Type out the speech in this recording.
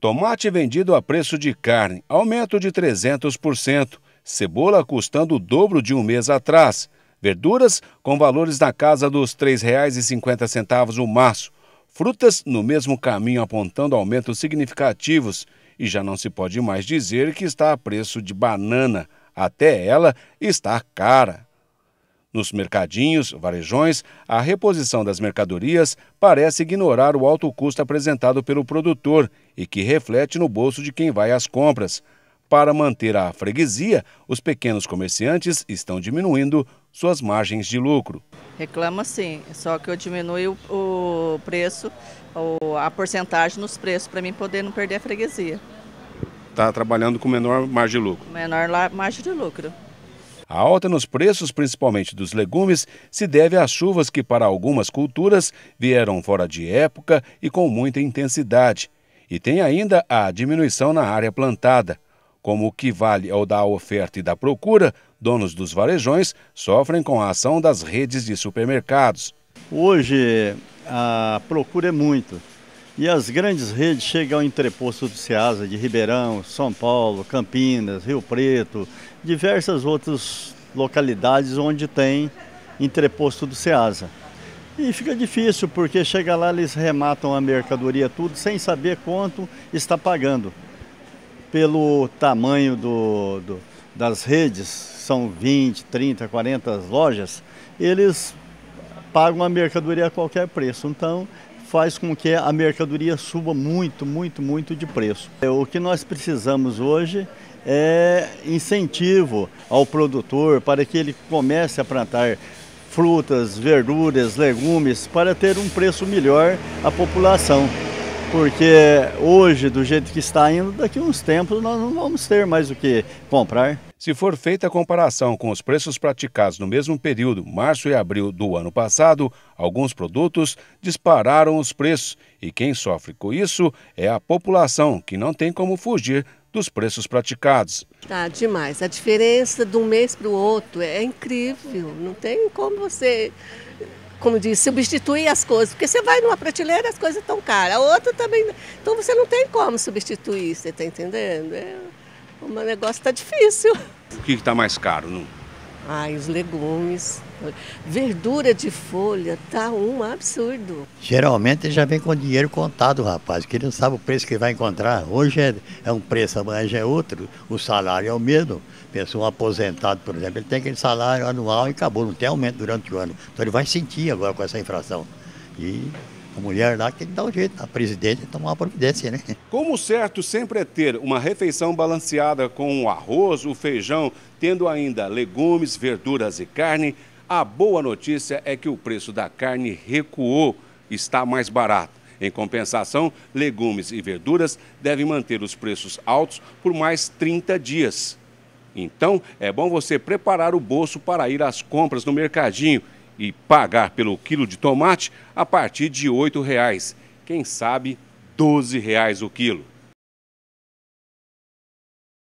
Tomate vendido a preço de carne, aumento de 300%. Cebola custando o dobro de um mês atrás. Verduras com valores na casa dos R$ 3,50 o maço. Frutas no mesmo caminho apontando aumentos significativos. E já não se pode mais dizer que está a preço de banana. Até ela está cara. Nos mercadinhos, varejões, a reposição das mercadorias parece ignorar o alto custo apresentado pelo produtor e que reflete no bolso de quem vai às compras. Para manter a freguesia, os pequenos comerciantes estão diminuindo suas margens de lucro. Reclama sim, só que eu diminui o preço, a porcentagem nos preços, para mim poder não perder a freguesia. Está trabalhando com menor margem de lucro? Menor margem de lucro. A alta nos preços, principalmente dos legumes, se deve às chuvas que, para algumas culturas, vieram fora de época e com muita intensidade. E tem ainda a diminuição na área plantada. Como o que vale ao é da oferta e da procura, donos dos varejões sofrem com a ação das redes de supermercados. Hoje a procura é muito. E as grandes redes chegam ao entreposto do Ceasa, de Ribeirão, São Paulo, Campinas, Rio Preto, diversas outras localidades onde tem entreposto do Ceasa. E fica difícil, porque chega lá eles rematam a mercadoria tudo sem saber quanto está pagando. Pelo tamanho do, do, das redes, são 20, 30, 40 lojas, eles pagam a mercadoria a qualquer preço. Então faz com que a mercadoria suba muito, muito, muito de preço. É, o que nós precisamos hoje é incentivo ao produtor para que ele comece a plantar frutas, verduras, legumes para ter um preço melhor à população. Porque hoje, do jeito que está indo, daqui a uns tempos nós não vamos ter mais o que comprar. Se for feita a comparação com os preços praticados no mesmo período, março e abril do ano passado, alguns produtos dispararam os preços e quem sofre com isso é a população, que não tem como fugir dos preços praticados. Tá demais. A diferença de um mês para o outro é incrível. Não tem como você como diz, substituir as coisas. Porque você vai numa prateleira, as coisas estão caras, a outra também. Então você não tem como substituir, você está entendendo? É... O meu negócio está difícil. O que está mais caro? Não? Ai, os legumes. Verdura de folha, tá um absurdo. Geralmente ele já vem com dinheiro contado, rapaz, que ele não sabe o preço que vai encontrar. Hoje é, é um preço, amanhã já é outro, o salário é o mesmo. Pessoa aposentado, por exemplo, ele tem aquele salário anual e acabou, não tem aumento durante o ano. Então ele vai sentir agora com essa inflação. E a mulher lá que ele dá o jeito, a presidente tomar uma providência, né? Como certo sempre é ter uma refeição balanceada com o arroz, o feijão, tendo ainda legumes, verduras e carne, a boa notícia é que o preço da carne recuou, está mais barato. Em compensação, legumes e verduras devem manter os preços altos por mais 30 dias. Então, é bom você preparar o bolso para ir às compras no mercadinho e pagar pelo quilo de tomate a partir de R$ 8,00. Quem sabe R$ 12,00 o quilo.